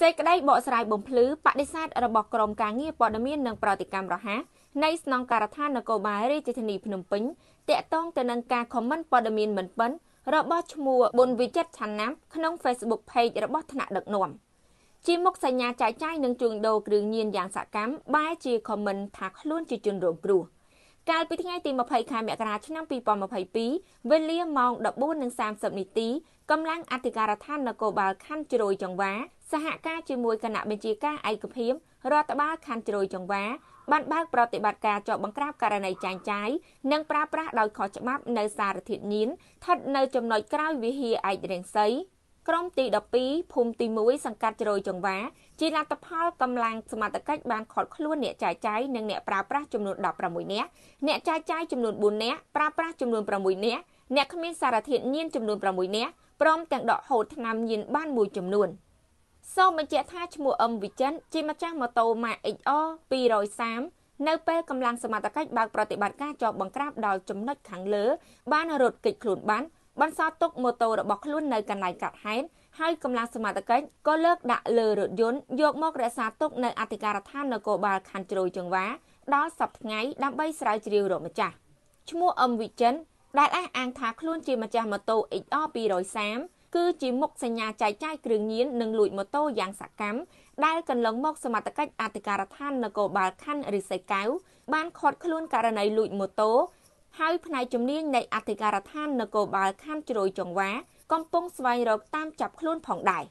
សេចក្តីបកស្រាយបំភ្លឺបដិសេធរបស់ក្រមការងារព័ត៌មាននិងប្រតិកម្មរហ័សនៃស្នងការដ្ឋាននគរបាលរាជធានីភ្នំពេញតាក់ទងទៅនឹងការខមមិនព័ត៌មានមិនពិនរបស់ឈ្មោះប៊ុនវិចិត្រឆាន់ណាំក្នុង Facebook Page របស់ថ្នាក់ដឹកនាំ ជាមុខសញ្ញាចែកចាយនិងជួញដូរគ្រឿងញៀនយ៉ាងសកម្មបែរជាខមមិនថាខ្លួនជាជនរងគ្រោះ។កាលពីថ្ងៃទី20ខែមករាឆ្នាំ2022វេលាម៉ោង14:30នាទីកម្លាំងអធិការដ្ឋាននគរបាលខណ្ឌជ្រោយចង្វាសហការជាមួយគណៈបញ្ជាការឯកភាពរដ្ឋបាលខណ្ឌជ្រោយចង្វាបានបើកប្រតិបត្តិការចោទបង្ក្រាបករណីចាញ់ចាយនិងប្រើប្រាស់ដោយខុសច្បាប់នៅសារធាតុញៀនស្ថិតនៅចំណុចក្រោយវិហារឯករាងសីក្រុមទី12ភូមិទី1សង្កាត់ជ្រោយចង្វាជាលទ្ធផលកម្លាំងសមត្ថកិច្ចបានខត់ខ្លួនអ្នកចាយចាយនិងអ្នកប្រើប្រាស់ចំនួន16នាក់អ្នកចាយចាយចំនួន4នាក់ប្រើប្រាស់ចំនួន6នាក់អ្នកគ្មានសារធាតុញៀនចំនួន6នាក់ព្រមទាំងដកហូតថ្នាំញៀនបានមួយចំនួនសូមបញ្ជាក់ថាឈ្មោះអឹមវិចិន ជាម្ចាស់ម៉ូតូម៉ាក XR 230នៅ ពេលកម្លាំងសមត្ថកិច្ចបើកប្រតិបត្តិការចោបបង្ក្រាបដល់ចំណុចខាងលើ បានរត់គេចខ្លួនបានបន្សល់ទុកម៉ូតូរបស់ខ្លួននៅកន្លែងកាត់ហេតុហើយកម្លាំងសមត្ថកិច្ចក៏លើកដាក់លើរថយន្តយកមករក្សាទុកនៅអធិការដ្ឋាននគរបាលខណ្ឌជ្រោយចង្វា ដល់សប្តាហ៍ថ្ងៃដើម្បីស្រាវជ្រាវរកម្ចាស់ឈ្មោះអឹមវិចិនដែលអះអាងថាខ្លួនជាម្ចាស់ម៉ូតូ XR 230គឺជាមុខសញ្ញាចែកចាយគ្រឿងញៀននិងលួចម៉ូតូយ៉ាងសកម្មដែលកន្លងមកសមត្ថកិច្ចអធិការដ្ឋាននគរបាលខណ្ឌរិស័យកៅបានឃាត់ខ្លួនករណីលួចម៉ូតូហើយផ្នែកជំនាញនៃអធិការដ្ឋាននគរបាលខណ្ឌជ្រោយចង្វា កំពុងស្វែងរកតាមចាប់ខ្លួនផងដែរ។